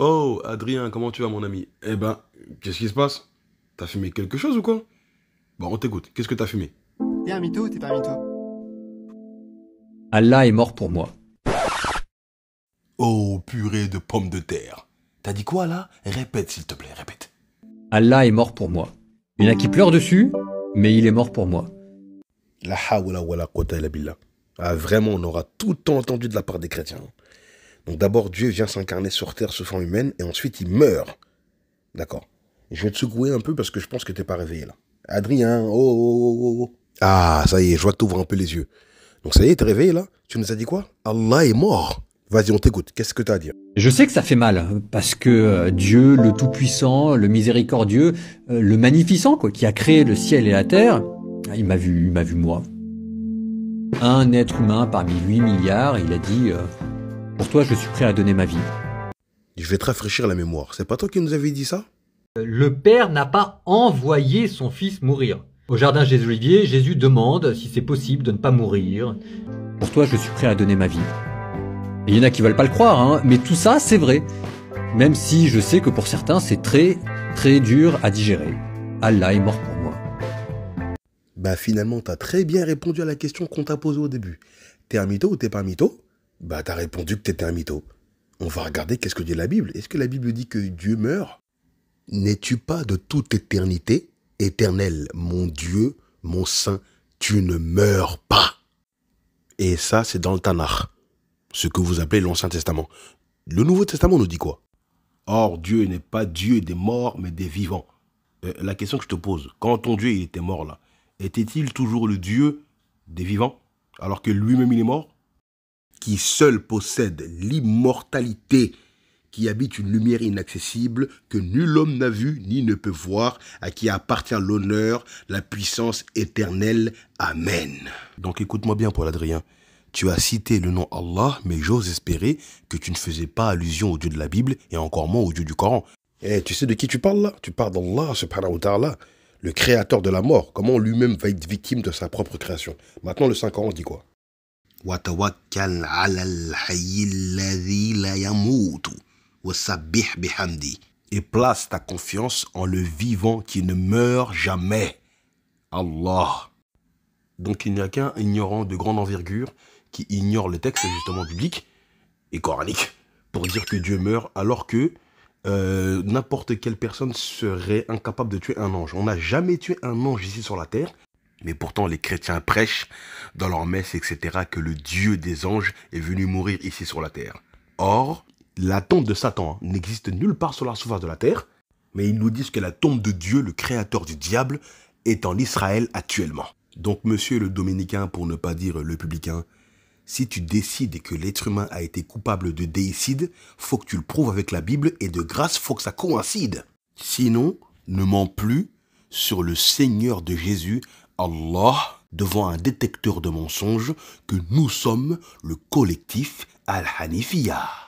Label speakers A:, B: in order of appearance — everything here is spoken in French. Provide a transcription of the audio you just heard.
A: Oh, Adrien, comment tu vas, mon ami Eh ben, qu'est-ce qui se passe T'as fumé quelque chose ou quoi
B: Bon, on t'écoute. Qu'est-ce que t'as fumé
A: T'es un mytho t'es pas un
B: Allah est mort pour moi. Oh, purée de pommes de terre. T'as dit quoi, là Répète, s'il te plaît, répète. Allah est mort pour moi. Il y en a qui pleurent dessus, mais il est mort pour moi.
A: La hawla wa la Ah, vraiment, on aura tout le temps entendu de la part des chrétiens. Donc d'abord, Dieu vient s'incarner sur terre sous forme humaine et ensuite il meurt. D'accord Je vais te secouer un peu parce que je pense que t'es pas réveillé là. Adrien, oh oh, oh, oh, oh, oh. Ah, ça y est, je vois que t'ouvres un peu les yeux. Donc ça y est, t'es réveillé là Tu nous as dit quoi Allah est mort. Vas-y, on t'écoute. Qu'est-ce que t'as à dire
B: Je sais que ça fait mal, parce que euh, Dieu, le Tout-Puissant, le Miséricordieux, euh, le Magnificent, quoi, qui a créé le ciel et la terre, il m'a vu, il m'a vu moi. Un être humain parmi 8 milliards, il a dit... Euh, pour toi, je suis prêt à donner ma vie. Je vais te rafraîchir la mémoire. C'est pas toi qui nous avais dit ça euh, Le Père n'a pas envoyé son fils mourir. Au jardin Jésus-Olivier, Jésus demande si c'est possible de ne pas mourir. Pour toi, je suis prêt à donner ma vie. Il y en a qui veulent pas le croire, hein, mais tout ça, c'est vrai. Même si je sais que pour certains, c'est très, très dur à digérer. Allah est mort pour moi. Bah
A: finalement, t'as très bien répondu à la question qu'on t'a posée au début. T'es un mytho ou t'es pas un mytho bah, t'as répondu que t'étais un mytho. On va regarder qu'est-ce que dit la Bible. Est-ce que la Bible dit que Dieu meurt N'es-tu pas de toute éternité éternel, mon Dieu, mon Saint, tu ne meurs pas Et ça, c'est dans le Tanakh, ce que vous appelez l'Ancien Testament. Le Nouveau Testament nous dit quoi Or, Dieu n'est pas Dieu des morts, mais des vivants. Euh, la question que je te pose, quand ton Dieu il était mort là, était-il toujours le Dieu des vivants, alors que lui-même il est mort qui seul possède l'immortalité, qui habite une lumière inaccessible que nul homme n'a vue ni ne peut voir, à qui appartient l'honneur, la puissance éternelle. Amen. Donc écoute-moi bien, Paul Adrien. Tu as cité le nom Allah, mais j'ose espérer que tu ne faisais pas allusion au Dieu de la Bible et encore moins au Dieu du Coran. et eh, tu sais de qui tu parles là Tu parles d'Allah, subhanahu wa là, le créateur de la mort. Comment lui-même va être victime de sa propre création Maintenant, le Saint-Coran dit quoi et place ta confiance en le vivant qui ne meurt jamais Allah donc il n'y a qu'un ignorant de grande envergure qui ignore le texte justement biblique et coranique pour dire que Dieu meurt alors que euh, n'importe quelle personne serait incapable de tuer un ange. On n'a jamais tué un ange ici sur la terre. Mais pourtant, les chrétiens prêchent dans leur messe, etc., que le Dieu des anges est venu mourir ici sur la terre. Or, la tombe de Satan hein, n'existe nulle part sur la surface de la terre, mais ils nous disent que la tombe de Dieu, le créateur du diable, est en Israël actuellement. Donc, monsieur le dominicain, pour ne pas dire le publicain, si tu décides que l'être humain a été coupable de déicide, faut que tu le prouves avec la Bible et de grâce, faut que ça coïncide. Sinon, ne mens plus sur le Seigneur de Jésus Allah devant un détecteur de mensonges que nous sommes le collectif al hanifiyah